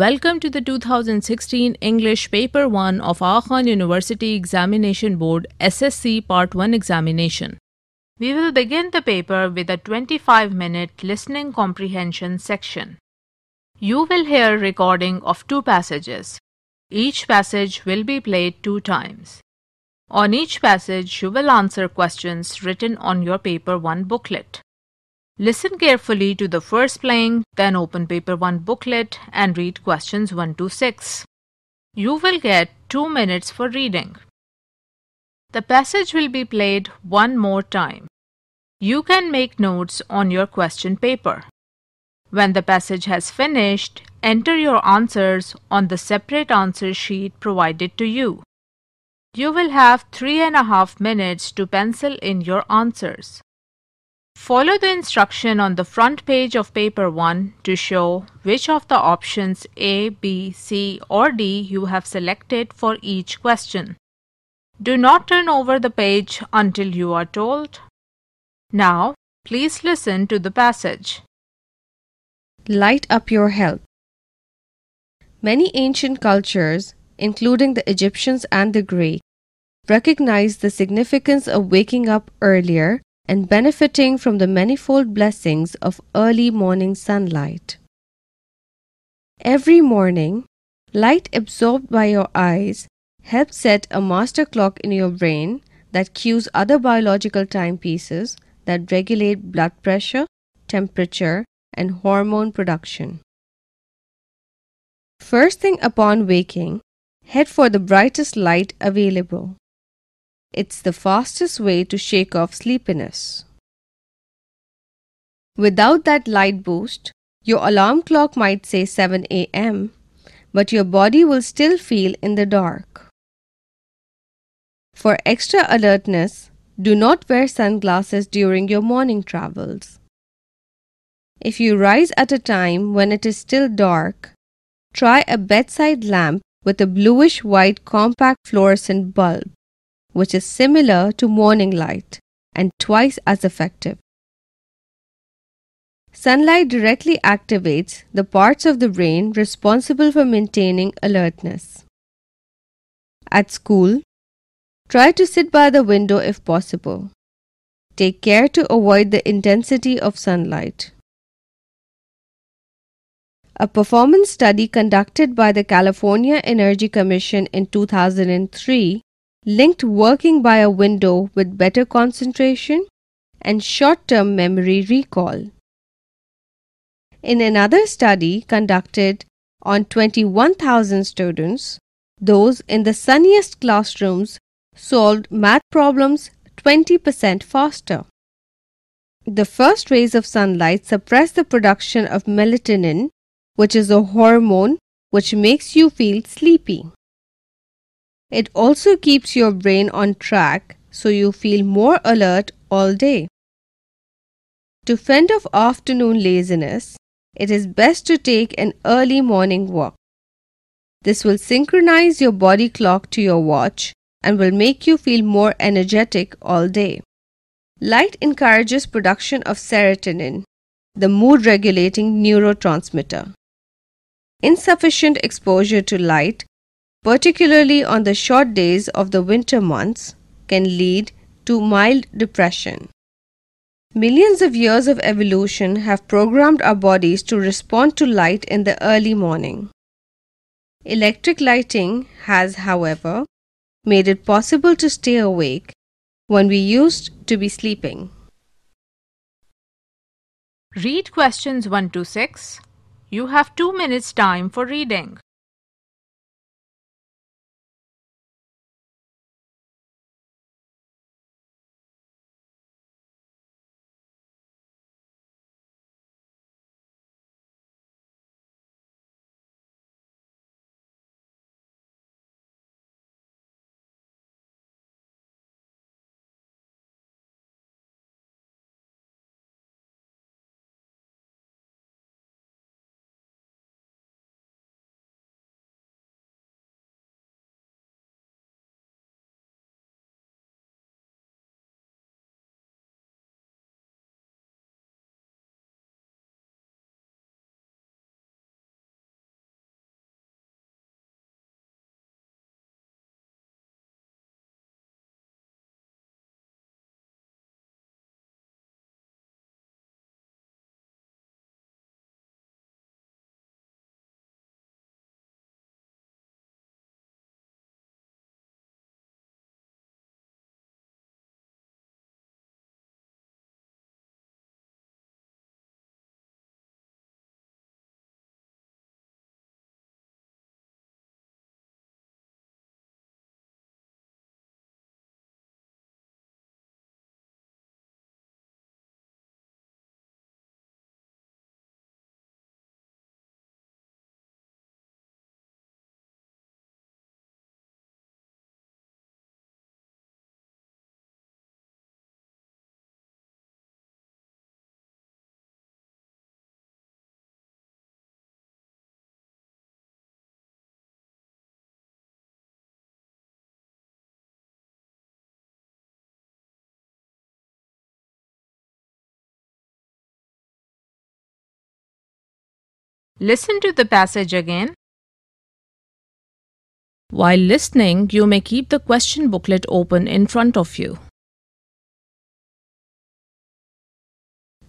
Welcome to the 2016 English Paper 1 of Aachen University Examination Board SSC Part 1 examination. We will begin the paper with a 25-minute listening comprehension section. You will hear recording of two passages. Each passage will be played two times. On each passage, you will answer questions written on your Paper 1 booklet. Listen carefully to the first playing, then open paper 1 booklet and read questions 1 to 6. You will get 2 minutes for reading. The passage will be played one more time. You can make notes on your question paper. When the passage has finished, enter your answers on the separate answer sheet provided to you. You will have three and a half minutes to pencil in your answers. Follow the instruction on the front page of paper 1 to show which of the options A, B, C or D you have selected for each question. Do not turn over the page until you are told. Now, please listen to the passage. Light up your health. Many ancient cultures, including the Egyptians and the Greeks, recognized the significance of waking up earlier and benefiting from the manifold blessings of early morning sunlight. Every morning, light absorbed by your eyes helps set a master clock in your brain that cues other biological timepieces that regulate blood pressure, temperature, and hormone production. First thing upon waking, head for the brightest light available. It's the fastest way to shake off sleepiness. Without that light boost, your alarm clock might say 7 am, but your body will still feel in the dark. For extra alertness, do not wear sunglasses during your morning travels. If you rise at a time when it is still dark, try a bedside lamp with a bluish white compact fluorescent bulb which is similar to morning light and twice as effective. Sunlight directly activates the parts of the brain responsible for maintaining alertness. At school, try to sit by the window if possible. Take care to avoid the intensity of sunlight. A performance study conducted by the California Energy Commission in 2003 linked working by a window with better concentration and short-term memory recall. In another study conducted on 21,000 students, those in the sunniest classrooms solved math problems 20% faster. The first rays of sunlight suppress the production of melatonin, which is a hormone which makes you feel sleepy. It also keeps your brain on track so you feel more alert all day. To fend off afternoon laziness, it is best to take an early morning walk. This will synchronize your body clock to your watch and will make you feel more energetic all day. Light encourages production of serotonin, the mood regulating neurotransmitter. Insufficient exposure to light particularly on the short days of the winter months, can lead to mild depression. Millions of years of evolution have programmed our bodies to respond to light in the early morning. Electric lighting has, however, made it possible to stay awake when we used to be sleeping. Read questions 1 to 6. You have 2 minutes time for reading. Listen to the passage again. While listening, you may keep the question booklet open in front of you.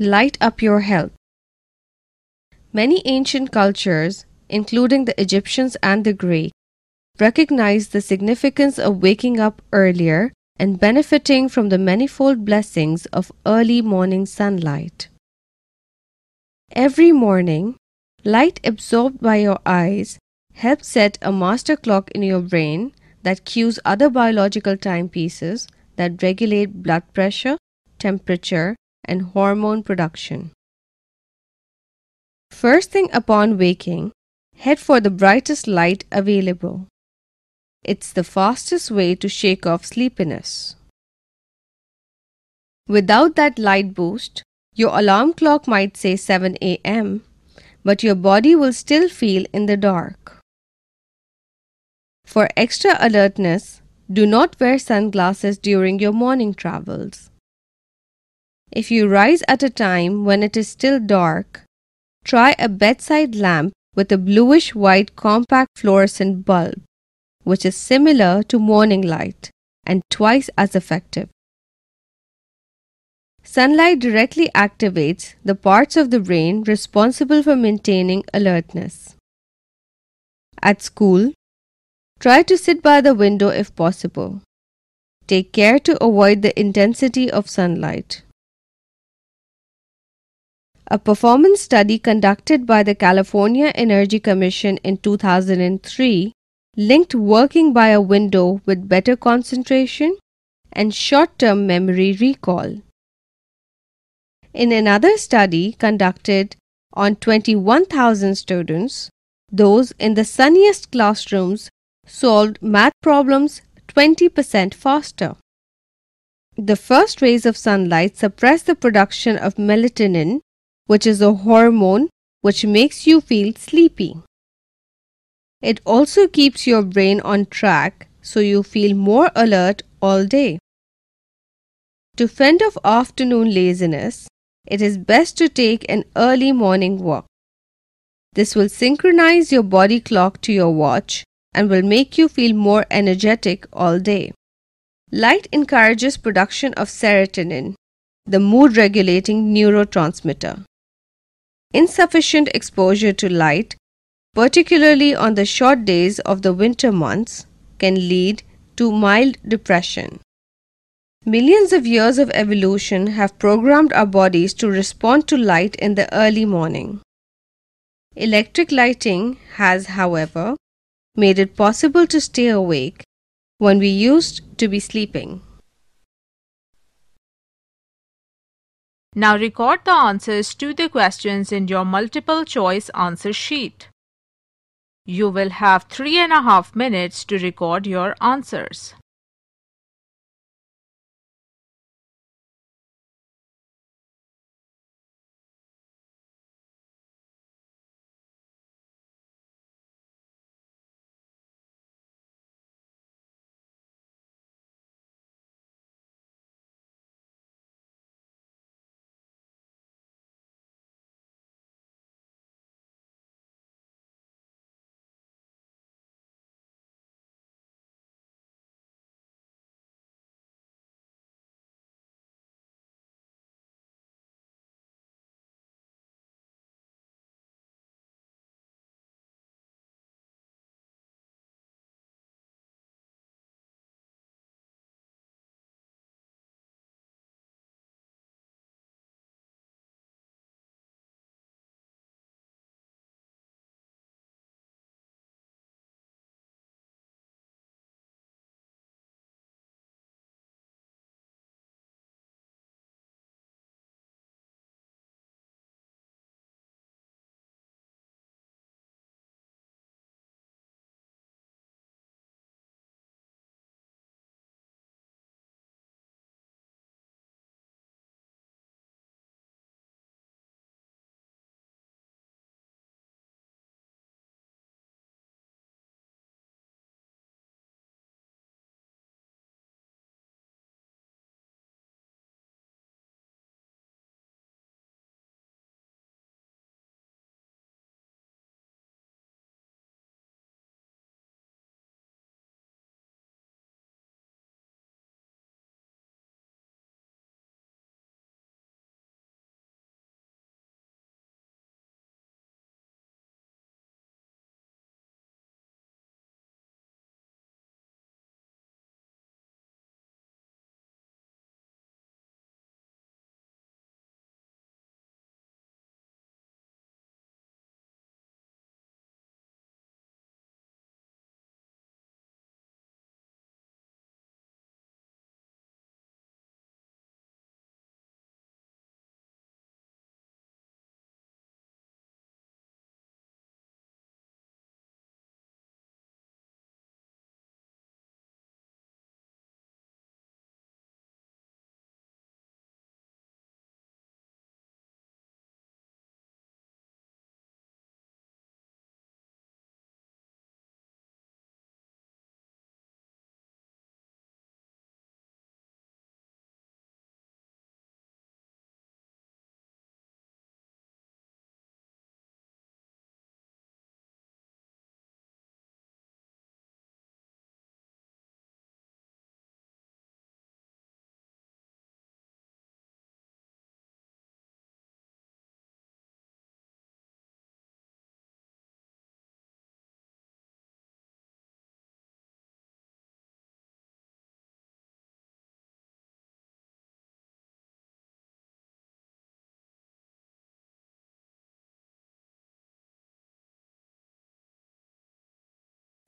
Light up your health. Many ancient cultures, including the Egyptians and the Greeks, recognized the significance of waking up earlier and benefiting from the manifold blessings of early morning sunlight. Every morning, Light absorbed by your eyes helps set a master clock in your brain that cues other biological timepieces that regulate blood pressure, temperature, and hormone production. First thing upon waking, head for the brightest light available. It's the fastest way to shake off sleepiness. Without that light boost, your alarm clock might say 7 a.m., but your body will still feel in the dark. For extra alertness, do not wear sunglasses during your morning travels. If you rise at a time when it is still dark, try a bedside lamp with a bluish white compact fluorescent bulb, which is similar to morning light and twice as effective. Sunlight directly activates the parts of the brain responsible for maintaining alertness. At school, try to sit by the window if possible. Take care to avoid the intensity of sunlight. A performance study conducted by the California Energy Commission in 2003 linked working by a window with better concentration and short term memory recall. In another study conducted on 21,000 students, those in the sunniest classrooms solved math problems 20% faster. The first rays of sunlight suppress the production of melatonin, which is a hormone which makes you feel sleepy. It also keeps your brain on track so you feel more alert all day. To fend off afternoon laziness, it is best to take an early morning walk. This will synchronize your body clock to your watch and will make you feel more energetic all day. Light encourages production of serotonin, the mood regulating neurotransmitter. Insufficient exposure to light, particularly on the short days of the winter months, can lead to mild depression. Millions of years of evolution have programmed our bodies to respond to light in the early morning. Electric lighting has, however, made it possible to stay awake when we used to be sleeping. Now record the answers to the questions in your multiple choice answer sheet. You will have three and a half minutes to record your answers.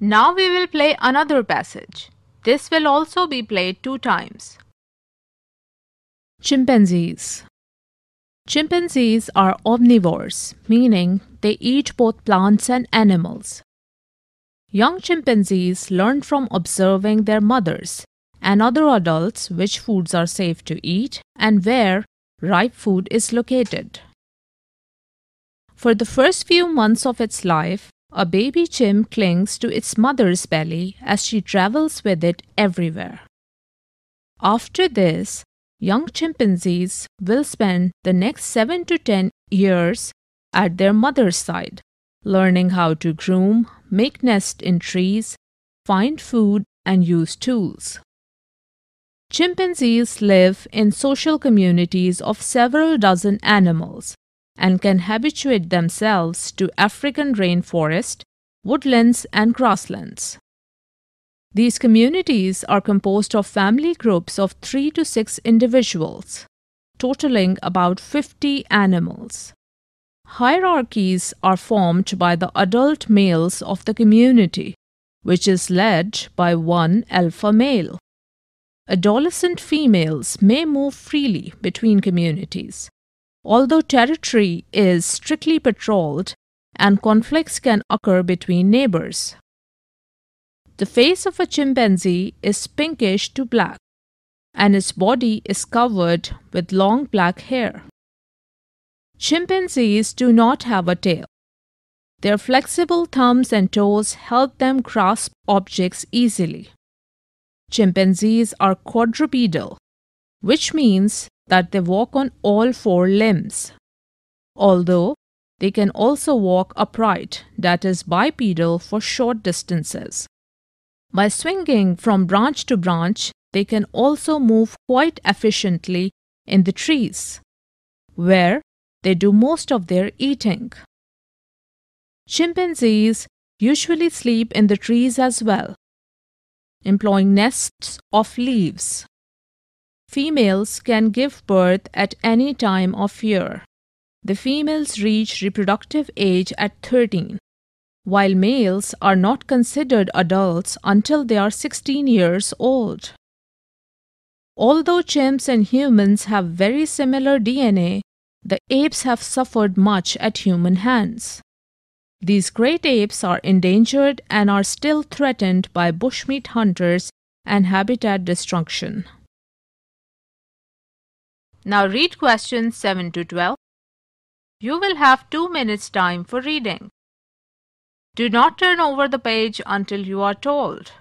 Now we will play another passage. This will also be played two times. Chimpanzees Chimpanzees are omnivores, meaning they eat both plants and animals. Young chimpanzees learn from observing their mothers and other adults which foods are safe to eat and where ripe food is located. For the first few months of its life, a baby chimp clings to its mother's belly as she travels with it everywhere. After this, young chimpanzees will spend the next 7 to 10 years at their mother's side, learning how to groom, make nests in trees, find food, and use tools. Chimpanzees live in social communities of several dozen animals, and can habituate themselves to African rainforest, woodlands, and grasslands. These communities are composed of family groups of three to six individuals, totaling about 50 animals. Hierarchies are formed by the adult males of the community, which is led by one alpha male. Adolescent females may move freely between communities, although territory is strictly patrolled and conflicts can occur between neighbors. The face of a chimpanzee is pinkish to black, and its body is covered with long black hair. Chimpanzees do not have a tail. Their flexible thumbs and toes help them grasp objects easily. Chimpanzees are quadrupedal, which means that they walk on all four limbs. Although they can also walk upright, that is, bipedal, for short distances. By swinging from branch to branch, they can also move quite efficiently in the trees, where they do most of their eating. Chimpanzees usually sleep in the trees as well, employing nests of leaves. Females can give birth at any time of year. The females reach reproductive age at 13, while males are not considered adults until they are 16 years old. Although chimps and humans have very similar DNA, the apes have suffered much at human hands. These great apes are endangered and are still threatened by bushmeat hunters and habitat destruction. Now read questions 7 to 12. You will have 2 minutes time for reading. Do not turn over the page until you are told.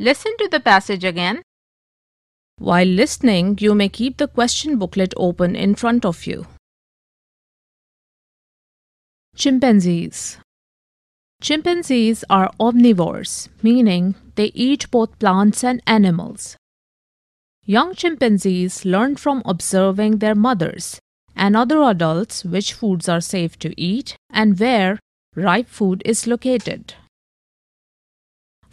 Listen to the passage again. While listening, you may keep the question booklet open in front of you. Chimpanzees Chimpanzees are omnivores, meaning they eat both plants and animals. Young chimpanzees learn from observing their mothers and other adults which foods are safe to eat and where ripe food is located.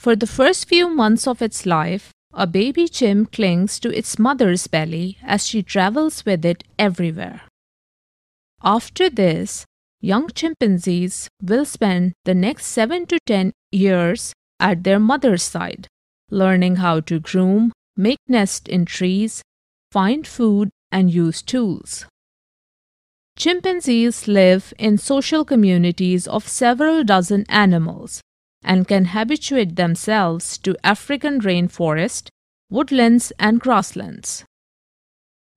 For the first few months of its life, a baby chimp clings to its mother's belly as she travels with it everywhere. After this, young chimpanzees will spend the next 7 to 10 years at their mother's side, learning how to groom, make nests in trees, find food, and use tools. Chimpanzees live in social communities of several dozen animals, and can habituate themselves to African rainforest, woodlands, and grasslands.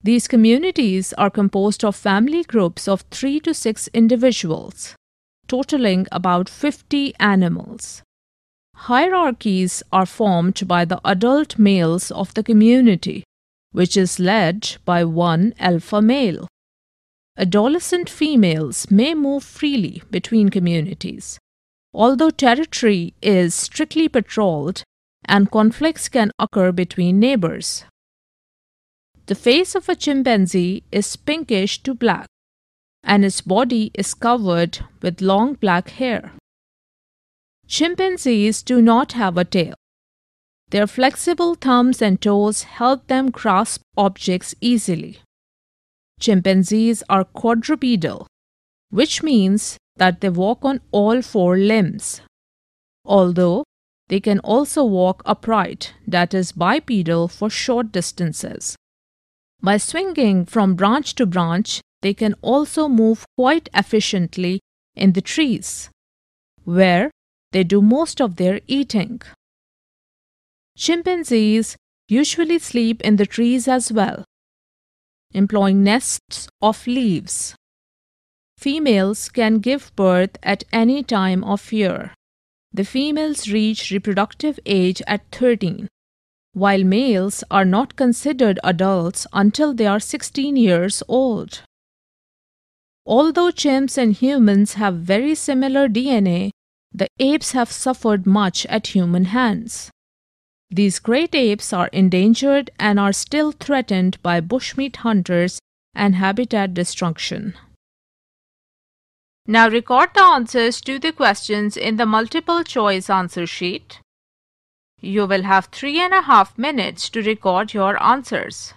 These communities are composed of family groups of three to six individuals, totaling about 50 animals. Hierarchies are formed by the adult males of the community, which is led by one alpha male. Adolescent females may move freely between communities, Although territory is strictly patrolled and conflicts can occur between neighbors. The face of a chimpanzee is pinkish to black and its body is covered with long black hair. Chimpanzees do not have a tail. Their flexible thumbs and toes help them grasp objects easily. Chimpanzees are quadrupedal, which means that they walk on all four limbs, although they can also walk upright, that is, bipedal, for short distances. By swinging from branch to branch, they can also move quite efficiently in the trees, where they do most of their eating. Chimpanzees usually sleep in the trees as well, employing nests of leaves. Females can give birth at any time of year. The females reach reproductive age at 13, while males are not considered adults until they are 16 years old. Although chimps and humans have very similar DNA, the apes have suffered much at human hands. These great apes are endangered and are still threatened by bushmeat hunters and habitat destruction. Now record the answers to the questions in the multiple choice answer sheet. You will have three and a half minutes to record your answers.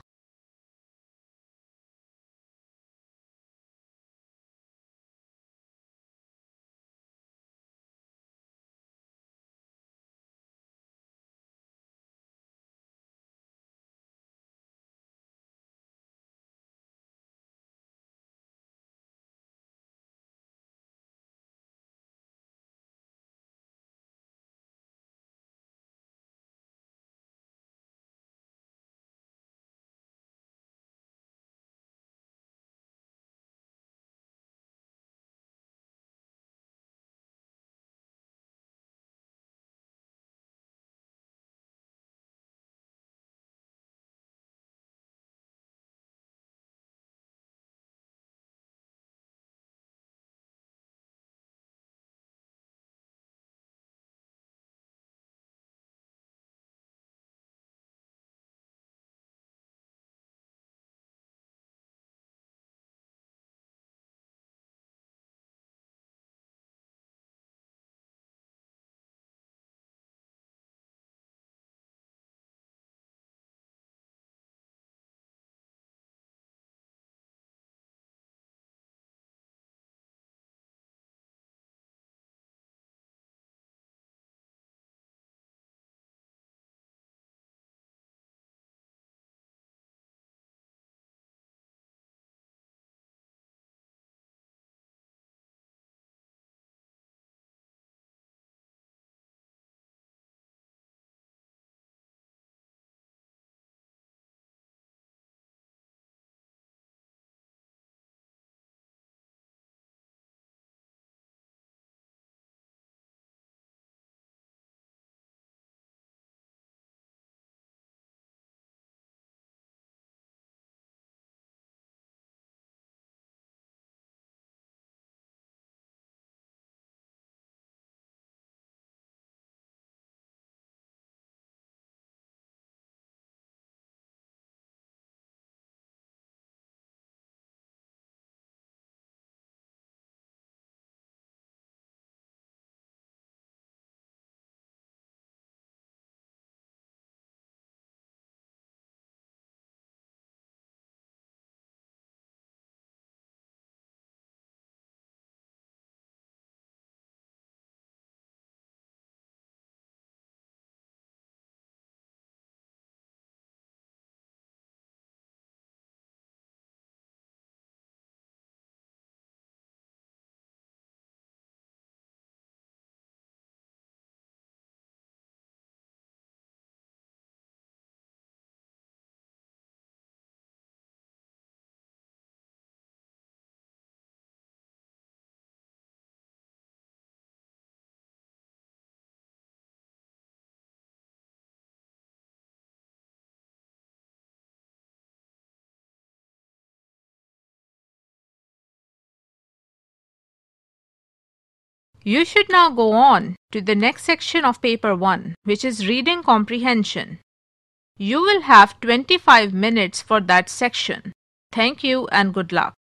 You should now go on to the next section of paper 1 which is reading comprehension. You will have 25 minutes for that section. Thank you and good luck.